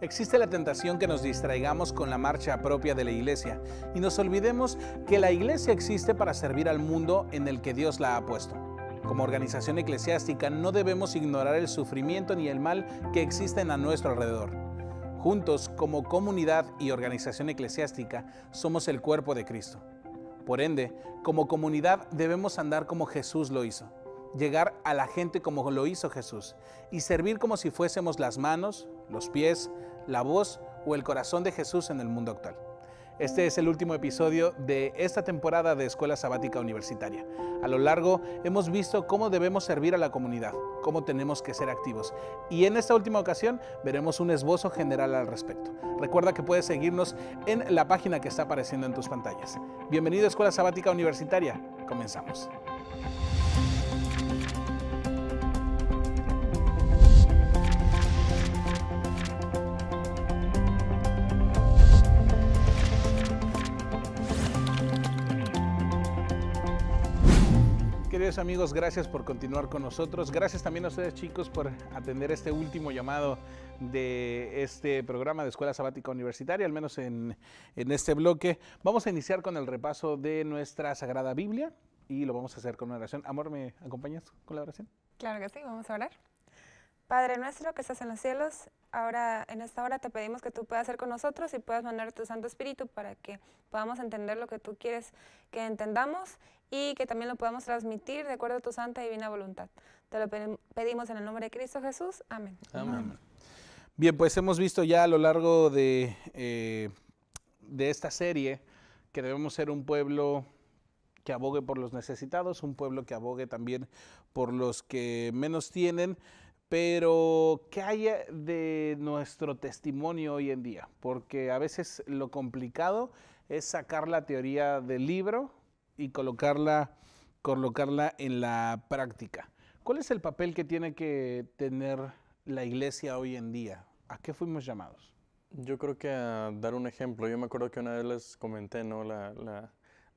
Existe la tentación que nos distraigamos con la marcha propia de la iglesia y nos olvidemos que la iglesia existe para servir al mundo en el que Dios la ha puesto. Como organización eclesiástica no debemos ignorar el sufrimiento ni el mal que existen a nuestro alrededor. Juntos, como comunidad y organización eclesiástica, somos el cuerpo de Cristo. Por ende, como comunidad debemos andar como Jesús lo hizo llegar a la gente como lo hizo Jesús y servir como si fuésemos las manos, los pies, la voz o el corazón de Jesús en el mundo actual. Este es el último episodio de esta temporada de Escuela Sabática Universitaria. A lo largo hemos visto cómo debemos servir a la comunidad, cómo tenemos que ser activos. Y en esta última ocasión veremos un esbozo general al respecto. Recuerda que puedes seguirnos en la página que está apareciendo en tus pantallas. Bienvenido a Escuela Sabática Universitaria. Comenzamos. queridos amigos, gracias por continuar con nosotros. Gracias también a ustedes chicos por atender este último llamado de este programa de Escuela Sabática Universitaria, al menos en, en este bloque. Vamos a iniciar con el repaso de nuestra Sagrada Biblia y lo vamos a hacer con una oración. Amor, ¿me acompañas con la oración? Claro que sí, vamos a orar. Padre nuestro que estás en los cielos, ahora en esta hora te pedimos que tú puedas ser con nosotros y puedas mandar tu Santo Espíritu para que podamos entender lo que tú quieres que entendamos y que también lo podamos transmitir de acuerdo a tu santa y divina voluntad. Te lo pedimos en el nombre de Cristo Jesús. Amén. Bien, pues hemos visto ya a lo largo de, eh, de esta serie que debemos ser un pueblo que abogue por los necesitados, un pueblo que abogue también por los que menos tienen. Pero, ¿qué hay eh, de nuestro testimonio hoy en día? Porque a veces lo complicado es sacar la teoría del libro y colocarla, colocarla en la práctica. ¿Cuál es el papel que tiene que tener la iglesia hoy en día? ¿A qué fuimos llamados? Yo creo que a dar un ejemplo. Yo me acuerdo que una vez les comenté, ¿no? la,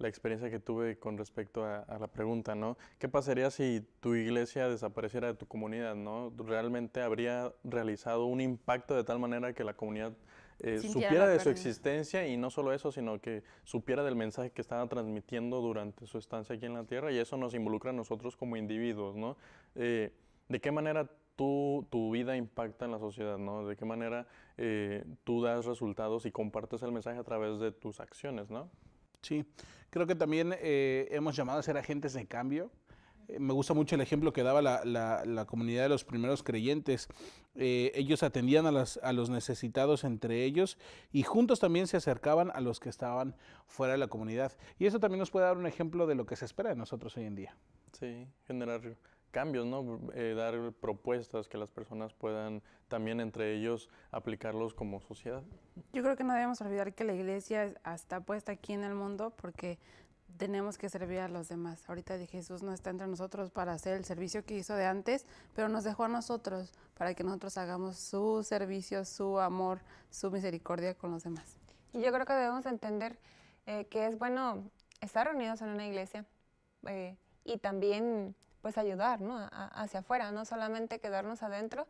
la experiencia que tuve con respecto a, la pregunta, ¿no? ¿Qué pasaría si tu iglesia desapareciera de tu comunidad, ¿no? ¿Realmente habría realizado un impacto de tal manera que la comunidad eh, supiera de su existencia y no solo eso, sino que supiera del mensaje que estaba transmitiendo durante su estancia aquí en la tierra? Y eso nos involucra a nosotros como individuos, ¿no? Eh, ¿De qué manera tu, vida impacta en la sociedad, ¿no? De qué manera eh, tú das resultados y compartes el mensaje a través de tus acciones, ¿no? Sí, creo que también eh, hemos llamado a ser agentes de cambio. Eh, me gusta mucho el ejemplo que daba la, la, comunidad de los primeros creyentes. Eh, ellos atendían a, las, a los necesitados entre ellos y juntos también se acercaban a los que estaban fuera de la comunidad. Y eso también nos puede dar un ejemplo de lo que se espera de nosotros hoy en día. Sí, generar cambios, ¿no? Eh, dar propuestas que las personas puedan también entre ellos aplicarlos como sociedad. Yo creo que no debemos olvidar que la iglesia está puesta aquí en el mundo porque tenemos que servir a los demás. Ahorita de Jesús no está entre nosotros para hacer el servicio que hizo de antes, pero nos dejó a nosotros para que nosotros hagamos su servicio, su amor, su misericordia con los demás. Y yo creo que debemos entender eh, que es bueno estar reunidos en una iglesia eh, y también pues ayudar ¿no? hacia afuera, no solamente quedarnos adentro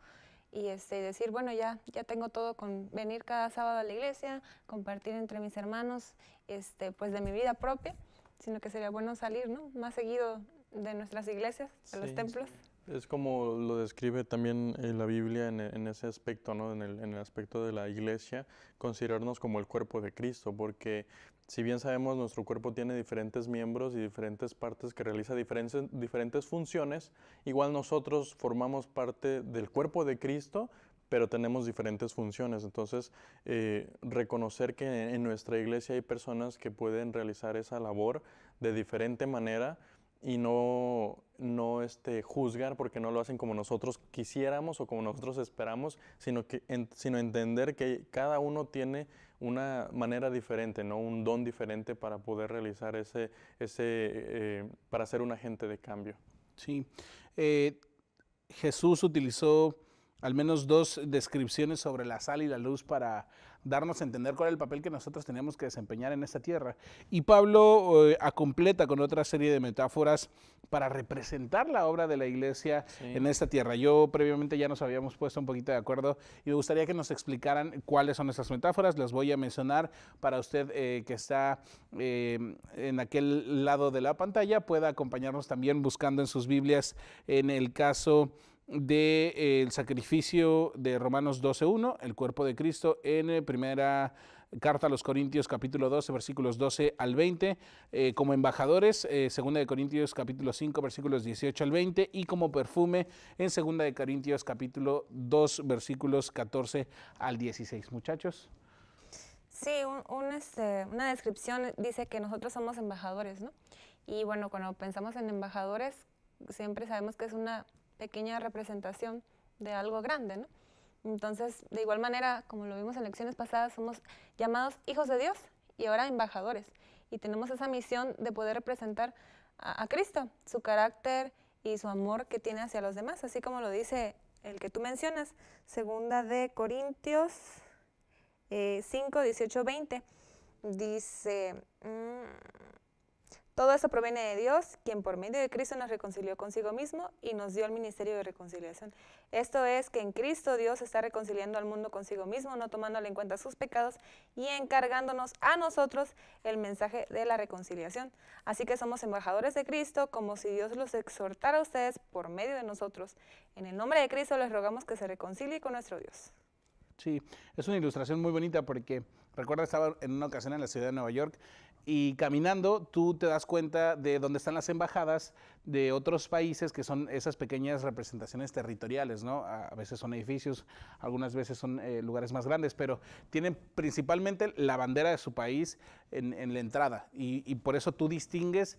y este, decir, bueno, ya, ya tengo todo con venir cada sábado a la iglesia, compartir entre mis hermanos, este, pues de mi vida propia, sino que sería bueno salir ¿no? más seguido de nuestras iglesias, de los templos. Es como lo describe también eh, la Biblia en, ese aspecto, ¿no? en el aspecto de la iglesia, considerarnos como el cuerpo de Cristo, porque si bien sabemos, nuestro cuerpo tiene diferentes miembros y diferentes partes que realiza diferentes, diferentes funciones, igual nosotros formamos parte del cuerpo de Cristo, pero tenemos diferentes funciones. Entonces, eh, reconocer que en nuestra iglesia hay personas que pueden realizar esa labor de diferente manera y no, no este, juzgar porque no lo hacen como nosotros quisiéramos o como nosotros esperamos, sino, que, sino entender que cada uno tiene una manera diferente, ¿no? un don diferente para poder realizar ese, ese eh, para ser un agente de cambio. Sí. Eh, Jesús utilizó al menos dos descripciones sobre la sal y la luz para darnos a entender cuál es el papel que nosotros tenemos que desempeñar en esta tierra. Y Pablo acompleta eh, completa con otra serie de metáforas para representar la obra de la iglesia en esta tierra. Yo previamente ya nos habíamos puesto un poquito de acuerdo y me gustaría que nos explicaran cuáles son esas metáforas. Las voy a mencionar para usted eh, que está eh, en aquel lado de la pantalla, pueda acompañarnos también buscando en sus Biblias en el caso del de, eh, el sacrificio de Romanos 12.1, el cuerpo de Cristo, en eh, primera carta a los Corintios capítulo 12, versículos 12 al 20, eh, como embajadores, segunda de Corintios capítulo 5, versículos 18 al 20, y como perfume en segunda de Corintios capítulo 2, versículos 14 al 16. Muchachos. Sí, este, una descripción dice que nosotros somos embajadores, ¿no? Y bueno, cuando pensamos en embajadores, siempre sabemos que es una pequeña representación de algo grande, ¿no? Entonces, de igual manera, como lo vimos en lecciones pasadas, somos llamados hijos de Dios y ahora embajadores. Y tenemos esa misión de poder representar a, Cristo, su carácter y su amor que tiene hacia los demás, así como lo dice el que tú mencionas, segunda de Corintios 5, 18, 20. Dice, mm, todo eso proviene de Dios, quien por medio de Cristo nos reconcilió consigo mismo y nos dio el ministerio de reconciliación. Esto es que en Cristo Dios está reconciliando al mundo consigo mismo, no tomándole en cuenta sus pecados y encargándonos a nosotros el mensaje de la reconciliación. Así que somos embajadores de Cristo, como si Dios los exhortara a ustedes por medio de nosotros. En el nombre de Cristo les rogamos que se reconcilie con nuestro Dios. Sí, es una ilustración muy bonita porque recuerdo estaba en una ocasión en la ciudad de Nueva York y caminando tú te das cuenta de dónde están las embajadas de otros países que son esas pequeñas representaciones territoriales, ¿no? A veces son edificios, algunas veces son eh, lugares más grandes, pero tienen principalmente la bandera de su país en, la entrada y por eso tú distingues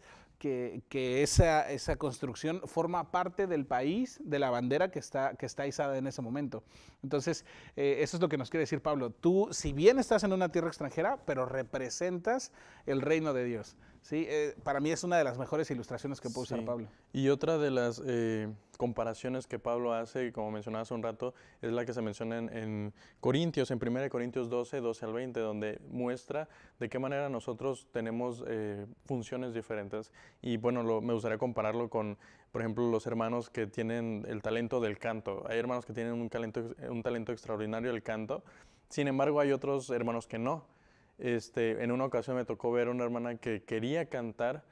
que, esa, construcción forma parte del país, de la bandera que está, que izada en ese momento. Entonces, eh, eso es lo que nos quiere decir Pablo. Tú, si bien estás en una tierra extranjera, pero representas el reino de Dios. Sí, eh, para mí es una de las mejores ilustraciones que puede usar Pablo. Y otra de las eh, comparaciones que Pablo hace, como mencionaba hace un rato, es la que se menciona en, Corintios, en 1 Corintios 12, 12 al 20, donde muestra de qué manera nosotros tenemos eh, funciones diferentes. Y bueno, me gustaría compararlo con, por ejemplo, los hermanos que tienen el talento del canto. Hay hermanos que tienen un talento, un talento extraordinario del canto, sin embargo hay otros hermanos que no. Este, en una ocasión me tocó ver a una hermana que quería cantar,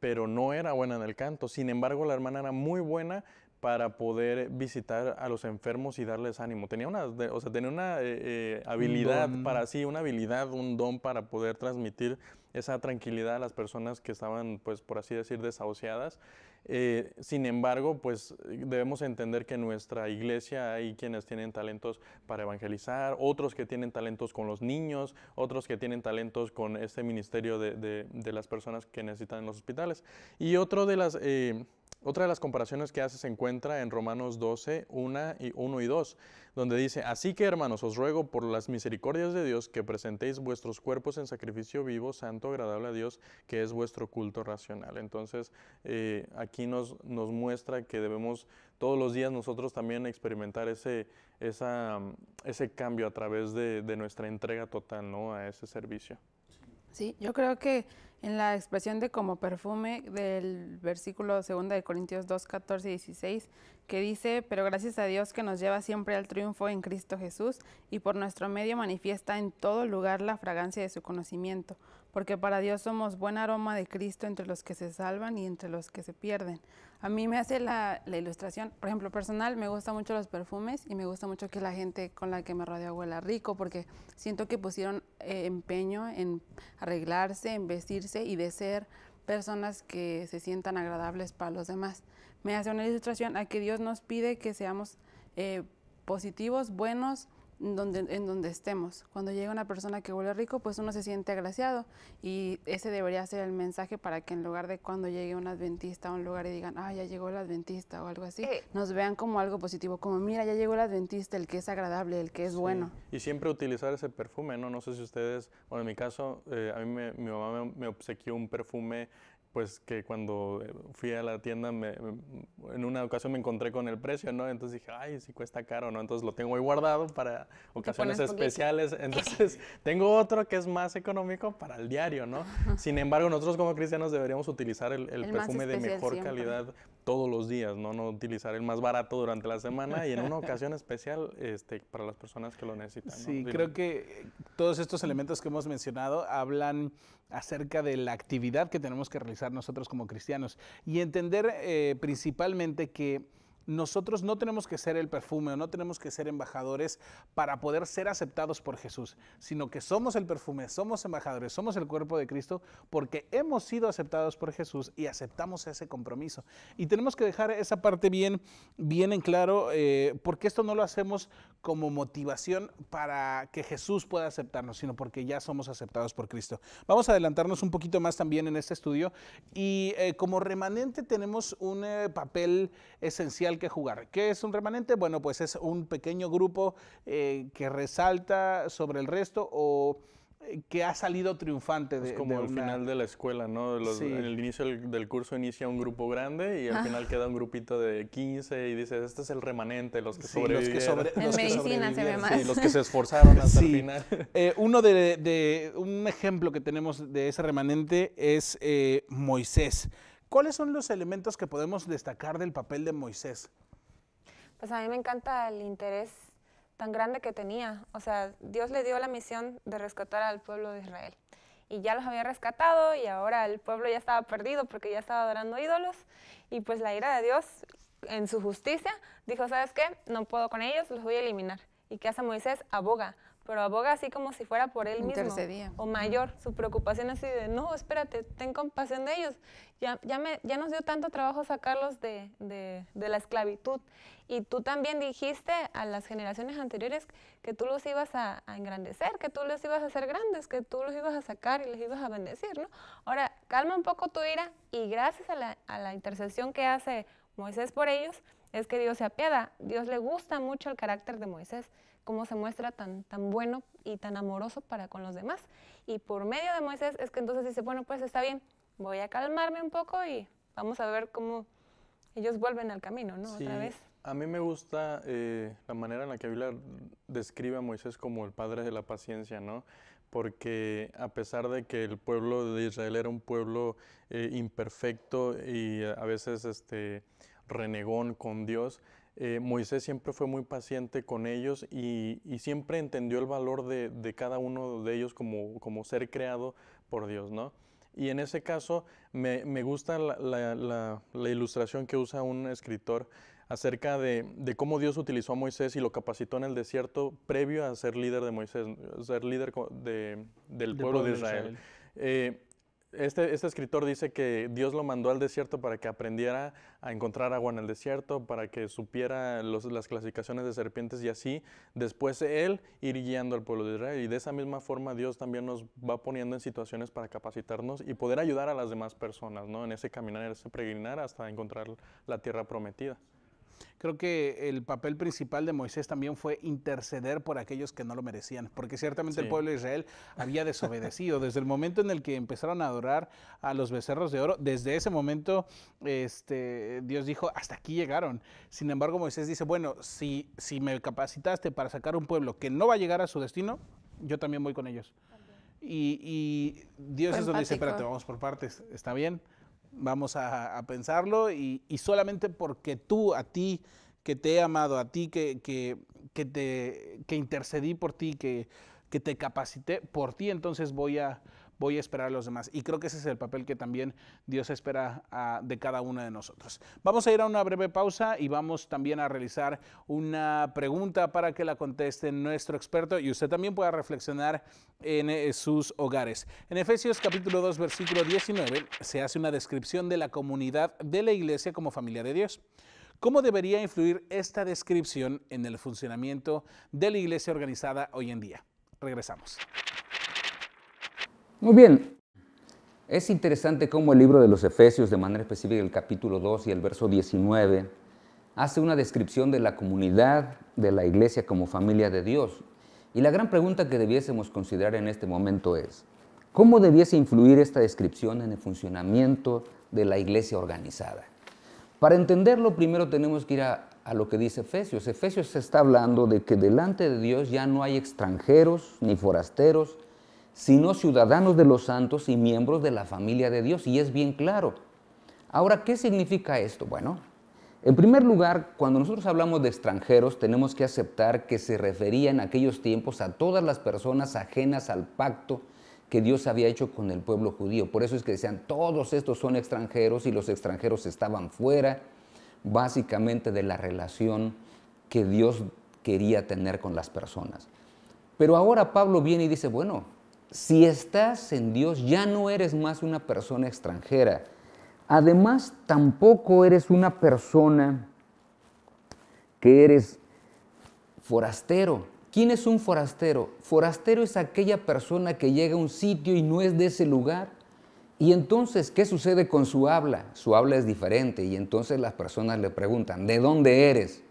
pero no era buena en el canto. Sin embargo, la hermana era muy buena para poder visitar a los enfermos y darles ánimo. Tenía una, o sea, tenía una eh, eh, habilidad para sí, una habilidad, un don para poder transmitir esa tranquilidad a las personas que estaban, pues por así decir, desahuciadas. Eh, sin embargo, pues debemos entender que en nuestra iglesia hay quienes tienen talentos para evangelizar, otros que tienen talentos con los niños, otros que tienen talentos con este ministerio de, las personas que necesitan en los hospitales. Y otro de las... Eh, otra de las comparaciones que hace se encuentra en Romanos 12, 1 y 1 y 2, donde dice, Así que hermanos, os ruego por las misericordias de Dios que presentéis vuestros cuerpos en sacrificio vivo, santo, agradable a Dios, que es vuestro culto racional. Entonces, eh, aquí nos, muestra que debemos todos los días nosotros también experimentar ese, cambio a través de, de nuestra entrega total ¿no? a ese servicio. Sí, yo creo que en la expresión de como perfume del versículo 2 de Corintios 2, 14 y 16, que dice, pero gracias a Dios que nos lleva siempre al triunfo en Cristo Jesús y por nuestro medio manifiesta en todo lugar la fragancia de su conocimiento porque para Dios somos buen aroma de Cristo entre los que se salvan y entre los que se pierden. A mí me hace la, ilustración, por ejemplo, personal, me gustan mucho los perfumes y me gusta mucho que la gente con la que me rodeo huela rico, porque siento que pusieron eh, empeño en arreglarse, en vestirse y de ser personas que se sientan agradables para los demás. Me hace una ilustración a que Dios nos pide que seamos eh, positivos, buenos, donde, en donde estemos. Cuando llega una persona que huele rico, pues uno se siente agraciado y ese debería ser el mensaje para que en lugar de cuando llegue un adventista a un lugar y digan, ah, ya llegó el adventista o algo así, eh. nos vean como algo positivo, como mira, ya llegó el adventista, el que es agradable, el que es bueno. Y siempre utilizar ese perfume, ¿no? No sé si ustedes, bueno, en mi caso, eh, a mí me, mi mamá me obsequió un perfume pues que cuando eh, fui a la tienda, en una ocasión me encontré con el precio, ¿no? Entonces dije, ay, sí cuesta caro, ¿no? Entonces lo tengo ahí guardado para ocasiones especiales. Entonces tengo otro que es más económico para el diario, ¿no? Sin embargo, nosotros como cristianos deberíamos utilizar el, perfume de mejor calidad todos los días, ¿no? no utilizar el más barato durante la semana y en una ocasión especial este, para las personas que lo necesitan. Sí, creo que eh, todos estos elementos que hemos mencionado hablan acerca de la actividad que tenemos que realizar nosotros como cristianos y entender eh, principalmente que nosotros no tenemos que ser el perfume, o no tenemos que ser embajadores para poder ser aceptados por Jesús, sino que somos el perfume, somos embajadores, somos el cuerpo de Cristo porque hemos sido aceptados por Jesús y aceptamos ese compromiso. Y tenemos que dejar esa parte bien, bien en claro eh, porque esto no lo hacemos como motivación para que Jesús pueda aceptarnos, sino porque ya somos aceptados por Cristo. Vamos a adelantarnos un poquito más también en este estudio y eh, como remanente tenemos un eh, papel esencial que jugar. ¿Qué es un remanente? Bueno, pues es un pequeño grupo eh, que resalta sobre el resto o eh, que ha salido triunfante. es como el final de la escuela, ¿no? En El inicio del, curso inicia un grupo grande y al ah. final queda un grupito de 15 y dices, este es el remanente, los que en medicina se ve los que se esforzaron hasta final. Eh, uno de, un ejemplo que tenemos de ese remanente es Moisés. ¿Cuáles son los elementos que podemos destacar del papel de Moisés? Pues a mí me encanta el interés tan grande que tenía. O sea, Dios le dio la misión de rescatar al pueblo de Israel. Y ya los había rescatado y ahora el pueblo ya estaba perdido porque ya estaba adorando ídolos. Y pues la ira de Dios, en su justicia, dijo, ¿sabes qué? No puedo con ellos, los voy a eliminar. ¿Y qué hace Moisés? Aboga pero aboga así como si fuera por él mismo o mayor. Su preocupación así de, no, espérate, ten compasión de ellos. Ya, ya, me, ya nos dio tanto trabajo sacarlos de, de, de la esclavitud. Y tú también dijiste a las generaciones anteriores que tú los ibas a, a, engrandecer, que tú los ibas a hacer grandes, que tú los ibas a sacar y les ibas a bendecir, ¿no? Ahora, calma un poco tu ira y gracias a la, a la intercesión que hace Moisés por ellos, es que Dios se apiada. Dios le gusta mucho el carácter de Moisés cómo se muestra tan, tan bueno y tan amoroso para con los demás. Y por medio de Moisés es que entonces dice, bueno, pues está bien, voy a calmarme un poco y vamos a ver cómo ellos vuelven al camino, ¿no? Otra vez. A mí me gusta eh, la manera en la que la describe a Moisés como el padre de la paciencia, ¿no? porque a pesar de que el pueblo de Israel era un pueblo eh, imperfecto y eh, a veces este, renegón con Dios, eh, Moisés siempre fue muy paciente con ellos y, siempre entendió el valor de, cada uno de ellos como, ser creado por Dios, ¿no? Y en ese caso me, gusta la, ilustración que usa un escritor acerca de, cómo Dios utilizó a Moisés y lo capacitó en el desierto previo a ser líder de Moisés, ser líder del, pueblo, de Israel. Eh, este, este, escritor dice que Dios lo mandó al desierto para que aprendiera a encontrar agua en el desierto, para que supiera las clasificaciones de serpientes y así después él ir guiando al pueblo de Israel. Y de esa misma forma Dios también nos va poniendo en situaciones para capacitarnos y poder ayudar a las demás personas ¿no? en ese caminar, en ese peregrinar hasta encontrar la tierra prometida. Creo que el papel principal de Moisés también fue interceder por aquellos que no lo merecían, porque ciertamente el pueblo de Israel había desobedecido. Desde el momento en el que empezaron a adorar a los becerros de oro, desde ese momento este, Dios dijo, hasta aquí llegaron. Sin embargo, Moisés dice, bueno, si, si me capacitaste para sacar un pueblo que no va a llegar a su destino, yo también voy con ellos. Y, Dios es donde dice, espérate, vamos por partes, está bien, Vamos a, pensarlo y, y, solamente porque tú, a ti que te he amado, a ti que, que, que te, que intercedí por ti, que, que te capacité por ti, entonces voy a, voy a esperar a los demás. Y creo que ese es el papel que también Dios espera ah, de cada uno de nosotros. Vamos a ir a una breve pausa y vamos también a realizar una pregunta para que la conteste nuestro experto y usted también pueda reflexionar en eh, sus hogares. En Efesios capítulo 2, versículo 19, se hace una descripción de la comunidad de la iglesia como familia de Dios. ¿Cómo debería influir esta descripción en el funcionamiento de la iglesia organizada hoy en día? Regresamos. Muy bien. Es interesante cómo el libro de los Efesios, de manera específica el capítulo 2 y el verso 19, hace una descripción de la comunidad de la iglesia como familia de Dios. Y la gran pregunta que debiésemos considerar en este momento es, ¿cómo debiese influir esta descripción en el funcionamiento de la iglesia organizada? Para entenderlo, primero tenemos que ir a, a lo que dice Efesios. Efesios está hablando de que delante de Dios ya no hay extranjeros ni forasteros, sino ciudadanos de los santos y miembros de la familia de Dios. Y es bien claro. Ahora, ¿qué significa esto? Bueno, en primer lugar, cuando nosotros hablamos de extranjeros, tenemos que aceptar que se refería en aquellos tiempos a todas las personas ajenas al pacto que Dios había hecho con el pueblo judío. Por eso es que decían, todos estos son extranjeros y los extranjeros estaban fuera básicamente de la relación que Dios quería tener con las personas. Pero ahora Pablo viene y dice, bueno, si estás en Dios, ya no eres más una persona extranjera. Además, tampoco eres una persona que eres forastero. ¿Quién es un forastero? Forastero es aquella persona que llega a un sitio y no es de ese lugar. Y entonces, ¿qué sucede con su habla? Su habla es diferente y entonces las personas le preguntan, ¿de dónde eres?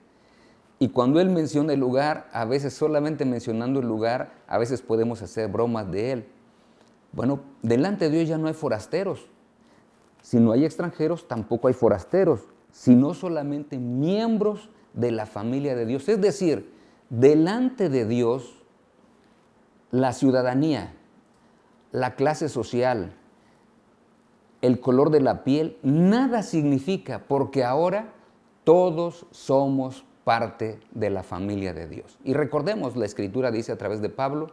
Y cuando él menciona el lugar, a veces solamente mencionando el lugar, a veces podemos hacer bromas de él. Bueno, delante de Dios ya no hay forasteros. Si no hay extranjeros, tampoco hay forasteros, sino solamente miembros de la familia de Dios. Es decir, delante de Dios, la ciudadanía, la clase social, el color de la piel, nada significa porque ahora todos somos parte de la familia de Dios. Y recordemos, la escritura dice a través de Pablo,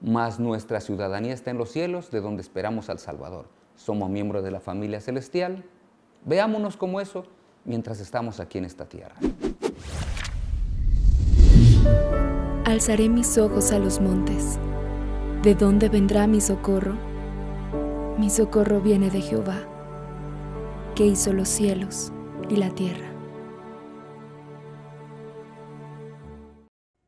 mas nuestra ciudadanía está en los cielos, de donde esperamos al Salvador. Somos miembros de la familia celestial. Veámonos como eso mientras estamos aquí en esta tierra. Alzaré mis ojos a los montes. ¿De dónde vendrá mi socorro? Mi socorro viene de Jehová, que hizo los cielos y la tierra.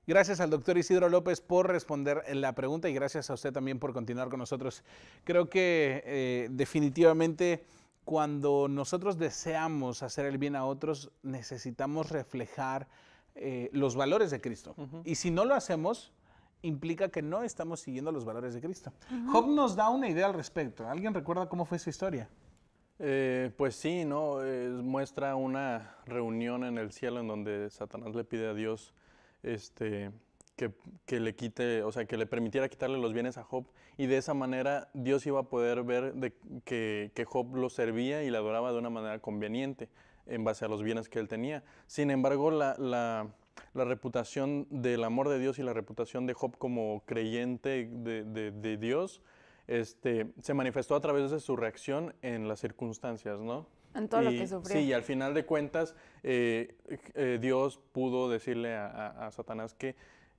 Gracias al doctor Isidro López por responder la pregunta y gracias a usted también por continuar con nosotros. Creo que eh, definitivamente cuando nosotros deseamos hacer el bien a otros, necesitamos reflejar eh, los valores de Cristo. Y si no lo hacemos, implica que no estamos siguiendo los valores de Cristo. Job nos da una idea al respecto. ¿Alguien recuerda cómo fue su historia? Eh, pues sí, ¿no? muestra una reunión en el cielo en donde Satanás le pide a Dios este, que, le quite, o sea, que le permitiera quitarle los bienes a Job. Y de esa manera Dios iba a poder ver que, Job lo servía y le adoraba de una manera conveniente en base a los bienes que él tenía. Sin embargo, la, reputación del amor de Dios y la reputación de Job como creyente de, de Dios este, se manifestó a través de su reacción en las circunstancias, ¿no? y, Sí, y al final de cuentas, eh, eh, Dios pudo decirle a, Satanás que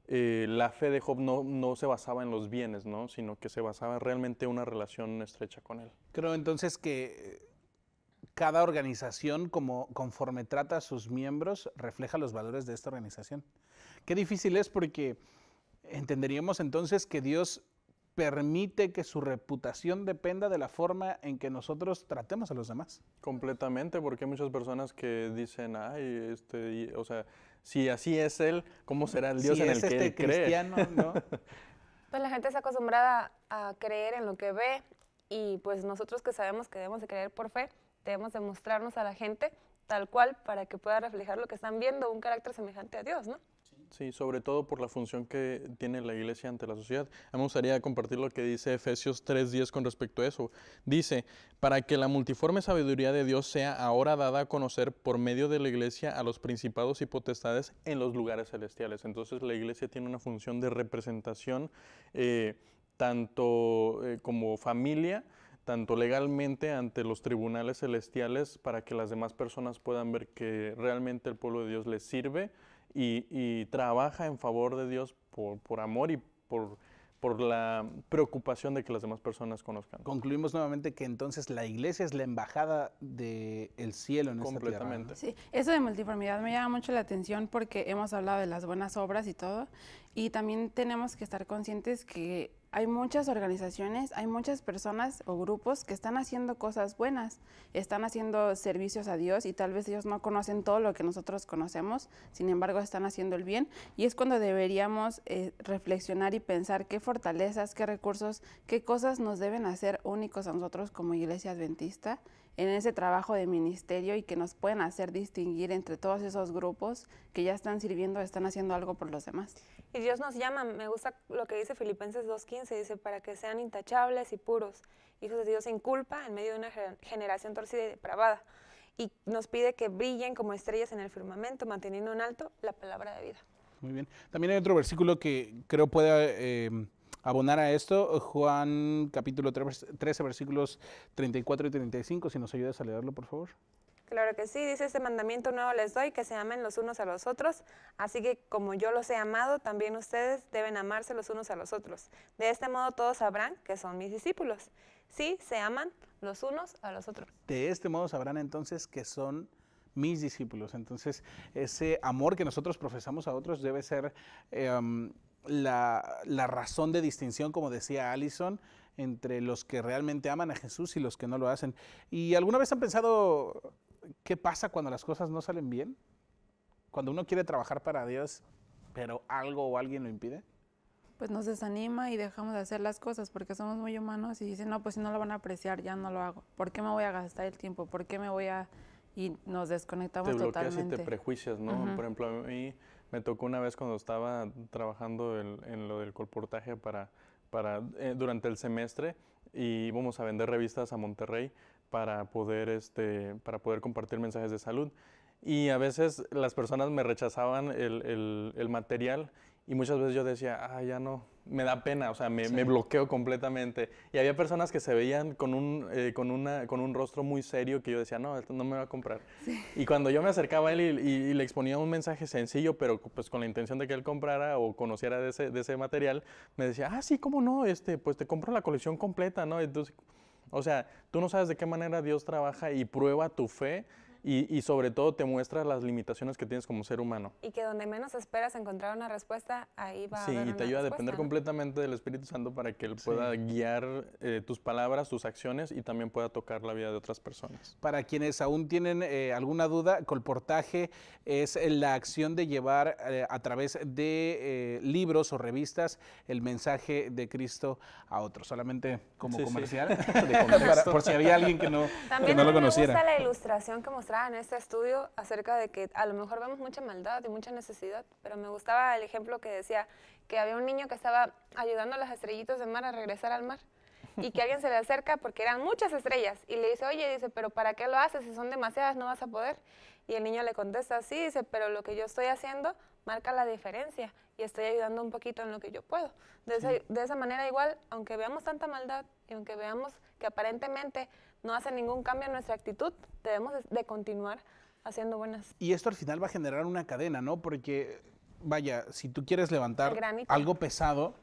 eh, la fe de Job no, no, se basaba en los bienes, Sino que se basaba realmente en una relación estrecha con él. Creo entonces que cada organización, como, conforme trata a sus miembros, refleja los valores de esta organización. Qué difícil es porque entenderíamos entonces que Dios permite que su reputación dependa de la forma en que nosotros tratemos a los demás. Completamente, porque hay muchas personas que dicen, ay, este, o sea, si así es él, ¿cómo será el Dios en el que este él cristiano, pues la gente está acostumbrada a creer en lo que ve y pues nosotros que sabemos que debemos de creer por fe, debemos de mostrarnos a la gente tal cual para que pueda reflejar lo que están viendo, un carácter semejante a Dios, ¿no? Sí, sobre todo por la función que tiene la iglesia ante la sociedad. A me gustaría compartir lo que dice Efesios 3.10 con respecto a eso. Dice, para que la multiforme sabiduría de Dios sea ahora dada a conocer por medio de la iglesia a los principados y potestades en los lugares celestiales. Entonces la iglesia tiene una función de representación eh, tanto eh, como familia, tanto legalmente ante los tribunales celestiales para que las demás personas puedan ver que realmente el pueblo de Dios les sirve y, trabaja en favor de Dios por, amor y por, la preocupación de que las demás personas conozcan. Concluimos nuevamente que entonces la iglesia es la embajada del cielo en Completamente. Esta tierra, Sí, eso de multiformidad me llama mucho la atención porque hemos hablado de las buenas obras y todo, y también tenemos que estar conscientes que hay muchas organizaciones, hay muchas personas o grupos que están haciendo cosas buenas, están haciendo servicios a Dios y tal vez ellos no conocen todo lo que nosotros conocemos, sin embargo están haciendo el bien y es cuando deberíamos eh, reflexionar y pensar qué fortalezas, qué recursos, qué cosas nos deben hacer únicos a nosotros como iglesia adventista en ese trabajo de ministerio y que nos pueden hacer distinguir entre todos esos grupos que ya están sirviendo, están haciendo algo por los demás. Y Dios nos llama, me gusta lo que dice Filipenses 2.15, dice, para que sean intachables y puros, hijos de Dios sin culpa, en medio de una generación torcida y depravada. Y nos pide que brillen como estrellas en el firmamento, manteniendo en alto la palabra de vida. Muy bien. También hay otro versículo que creo pueda... Eh, abonar a esto, Juan capítulo 13, versículos 34 y 35, si nos ayudas a leerlo, por favor. Claro que sí, dice este mandamiento nuevo les doy, que se amen los unos a los otros, así que como yo los he amado, también ustedes deben amarse los unos a los otros. De este modo todos sabrán que son mis discípulos. Sí, se aman los unos a los otros. De este modo sabrán entonces que son mis discípulos. Entonces, ese amor que nosotros profesamos a otros debe ser em, la, la razón de distinción, como decía Allison, entre los que realmente aman a Jesús y los que no lo hacen. ¿Y alguna vez han pensado ¿qué pasa cuando las cosas no salen bien? Cuando uno quiere trabajar para Dios, pero algo o alguien lo impide. Pues nos desanima y dejamos de hacer las cosas porque somos muy humanos y dicen, no, pues si no lo van a apreciar, ya no lo hago. ¿Por qué me voy a gastar el tiempo? ¿Por qué me voy a...? Y nos desconectamos totalmente. te bloqueas totalmente. y te prejuicias, ¿no? Por ejemplo, a mí me tocó una vez cuando estaba trabajando en lo del colportaje para, para, eh, durante el semestre y íbamos a vender revistas a Monterrey para poder, este, para poder compartir mensajes de salud. Y a veces las personas me rechazaban el, material y muchas veces yo decía, ah, ya no, me da pena, o sea, me, bloqueo completamente. Y había personas que se veían con un, eh, con, una, con un rostro muy serio que yo decía, no, esto no me va a comprar. Y cuando yo me acercaba a él y, le exponía un mensaje sencillo, pero pues con la intención de que él comprara o conociera de ese, material, me decía, ah, sí, cómo no, este, pues te compro la colección completa, ¿no? Entonces, o sea, tú no sabes de qué manera Dios trabaja y prueba tu fe y, sobre todo te muestra las limitaciones que tienes como ser humano. Y que donde menos esperas encontrar una respuesta, ahí va. a haber y te ayuda a depender completamente del Espíritu Santo para que Él pueda guiar eh, tus palabras, tus acciones y también pueda tocar la vida de otras personas. Para quienes aún tienen eh, alguna duda, colportaje es la acción de llevar eh, a través de libros o revistas el mensaje de Cristo a otros. Solamente como comercial, por si había alguien que no, lo conociera. También la ilustración que mostraba en este estudio acerca de que a lo mejor vemos mucha maldad y mucha necesidad, pero me gustaba el ejemplo que decía que había un niño que estaba ayudando a las estrellitas de mar a regresar al mar y que alguien se le acerca porque eran muchas estrellas y le dice, oye, dice, pero ¿para qué lo haces? Si son demasiadas no vas a poder. Y el niño le contesta, sí, dice, pero lo que yo estoy haciendo marca la diferencia y estoy ayudando un poquito en lo que yo puedo. De, esa, de esa manera igual, aunque veamos tanta maldad y aunque veamos que aparentemente no hace ningún cambio en nuestra actitud, debemos de continuar haciendo buenas. Y esto al final va a generar una cadena, ¿no? Porque, vaya, si tú quieres levantar algo pesado,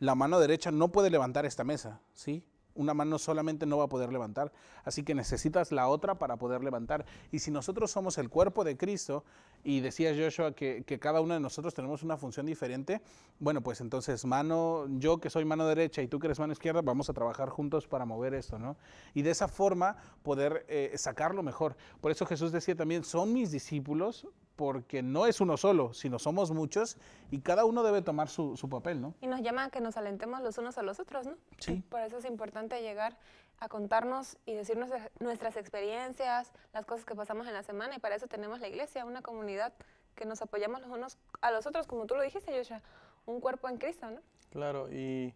la mano derecha no puede levantar esta mesa, ¿sí? Una mano solamente no va a poder levantar. Así que necesitas la otra para poder levantar. Y si nosotros somos el cuerpo de Cristo, y decía Joshua que, cada uno de nosotros tenemos una función diferente, bueno, pues entonces mano, yo que soy mano derecha y tú que eres mano izquierda, vamos a trabajar juntos para mover esto, ¿no? Y de esa forma poder eh, sacarlo mejor. Por eso Jesús decía también, son mis discípulos porque no es uno solo, sino somos muchos y cada uno debe tomar su, papel, ¿no? Y nos llama a que nos alentemos los unos a los otros, ¿no? Sí. Por eso es importante llegar a contarnos y decirnos nuestras experiencias, las cosas que pasamos en la semana y para eso tenemos la iglesia, una comunidad que nos apoyamos los unos a los otros, como tú lo dijiste, Yosha, un cuerpo en Cristo, ¿no? Claro, y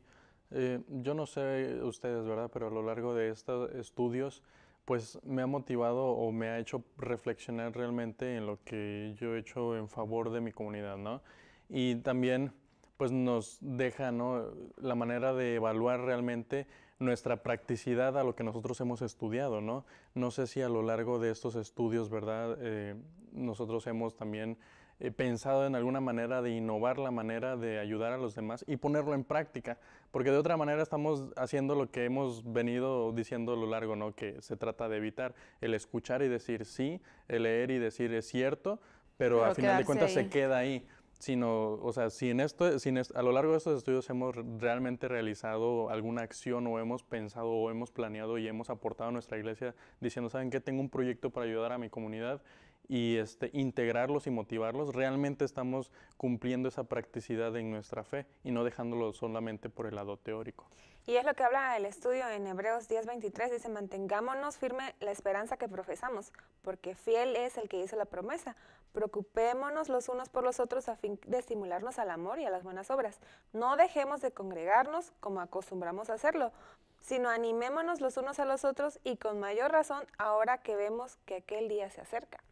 eh, yo no sé ustedes, ¿verdad? Pero a lo largo de estos estudios, pues me ha motivado o me ha hecho reflexionar realmente en lo que yo he hecho en favor de mi comunidad, ¿no? Y también pues nos deja, ¿no? La manera de evaluar realmente nuestra practicidad a lo que nosotros hemos estudiado, ¿no? No sé si a lo largo de estos estudios, ¿verdad? Eh, nosotros hemos también eh, pensado en alguna manera de innovar la manera de ayudar a los demás y ponerlo en práctica, porque de otra manera estamos haciendo lo que hemos venido diciendo a lo largo, ¿no? que se trata de evitar el escuchar y decir sí, el leer y decir es cierto, pero, al a final de cuentas se queda ahí sino, o sea, si en esto, si a lo largo de estos estudios hemos realmente realizado alguna acción o hemos pensado o hemos planeado y hemos aportado a nuestra iglesia diciendo, ¿saben que Tengo un proyecto para ayudar a mi comunidad y este, integrarlos y motivarlos, realmente estamos cumpliendo esa practicidad en nuestra fe y no dejándolo solamente por el lado teórico. Y es lo que habla el estudio en Hebreos 10:23, dice, mantengámonos firme la esperanza que profesamos, porque fiel es el que hizo la promesa. Preocupémonos los unos por los otros a fin de estimularnos al amor y a las buenas obras. No dejemos de congregarnos como acostumbramos a hacerlo, sino animémonos los unos a los otros y con mayor razón ahora que vemos que aquel día se acerca.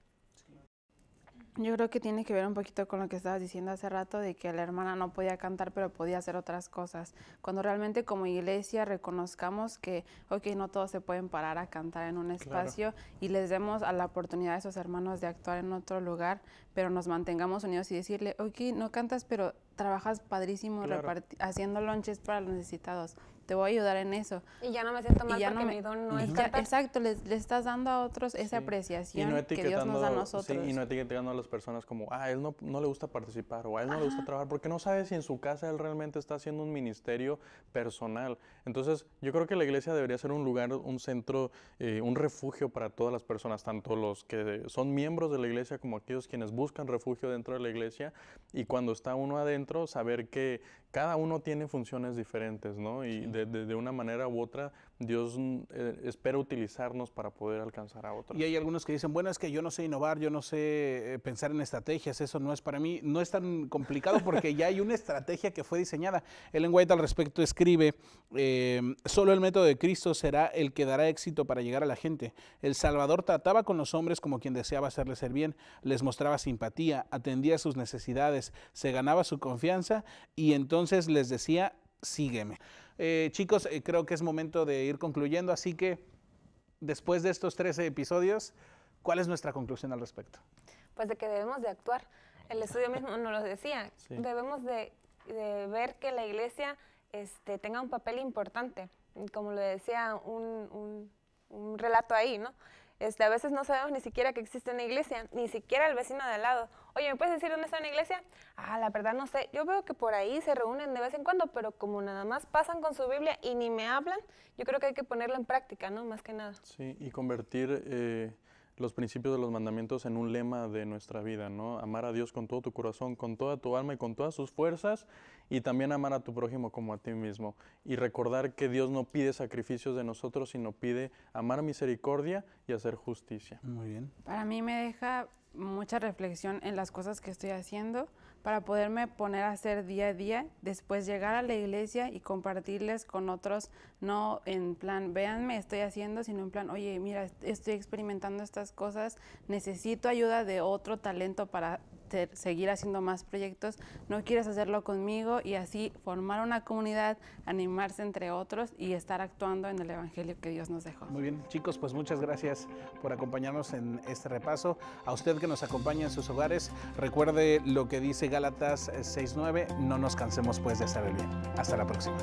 Yo creo que tiene que ver un poquito con lo que estabas diciendo hace rato de que la hermana no podía cantar, pero podía hacer otras cosas. Cuando realmente como iglesia reconozcamos que, ok, no todos se pueden parar a cantar en un espacio y les demos a la oportunidad a esos hermanos de actuar en otro lugar, pero nos mantengamos unidos y decirle, ok, no cantas, pero trabajas padrísimo haciendo lonches para los necesitados te voy a ayudar en eso. Y ya no me siento mal porque me, mi don no es Exacto, le, estás dando a otros esa apreciación que Dios nos da a nosotros. y no etiquetando a las personas como, ah, él no, no le gusta participar o a él no le gusta trabajar, porque no sabe si en su casa él realmente está haciendo un ministerio personal. Entonces, yo creo que la iglesia debería ser un lugar, un centro, eh, un refugio para todas las personas, tanto los que son miembros de la iglesia como aquellos quienes buscan refugio dentro de la iglesia. Y cuando está uno adentro, saber que, cada uno tiene funciones diferentes, ¿no? Y de, una manera u otra Dios mm, eh, espera utilizarnos para poder alcanzar a otros. Y hay algunos que dicen, bueno, es que yo no sé innovar, yo no sé eh, pensar en estrategias, eso no es para mí. No es tan complicado porque ya hay una estrategia que fue diseñada. Ellen White al respecto escribe, em, solo el método de Cristo será el que dará éxito para llegar a la gente. El Salvador trataba con los hombres como quien deseaba hacerles el bien, les mostraba simpatía, atendía sus necesidades, se ganaba su confianza y entonces les decía, sígueme. Eh, chicos, eh, creo que es momento de ir concluyendo, así que después de estos 13 episodios, ¿cuál es nuestra conclusión al respecto? Pues de que debemos de actuar. El estudio mismo nos lo decía. Debemos de, ver que la iglesia este, tenga un papel importante, como lo decía un, un relato ahí, ¿no? Este, a veces no sabemos ni siquiera que existe una iglesia, ni siquiera el vecino de al lado. Oye, ¿me puedes decir dónde está una iglesia? Ah, la verdad no sé. Yo veo que por ahí se reúnen de vez en cuando, pero como nada más pasan con su Biblia y ni me hablan, yo creo que hay que ponerla en práctica, ¿no? Más que nada. Sí, y convertir eh, los principios de los mandamientos en un lema de nuestra vida, ¿no? Amar a Dios con todo tu corazón, con toda tu alma y con todas sus fuerzas y también amar a tu prójimo como a ti mismo y recordar que Dios no pide sacrificios de nosotros, sino pide amar misericordia y hacer justicia. Muy bien. Para mí me deja mucha reflexión en las cosas que estoy haciendo para poderme poner a hacer día a día, después llegar a la iglesia y compartirles con otros, no en plan, véanme, estoy haciendo, sino en plan, oye, mira, estoy experimentando estas cosas, necesito ayuda de otro talento para seguir haciendo más proyectos, no quieres hacerlo conmigo y así formar una comunidad, animarse entre otros y estar actuando en el Evangelio que Dios nos dejó. Muy bien, chicos, pues muchas gracias por acompañarnos en este repaso. A usted que nos acompaña en sus hogares, recuerde lo que dice Gálatas 6.9, no nos cansemos pues de saber bien. Hasta la próxima.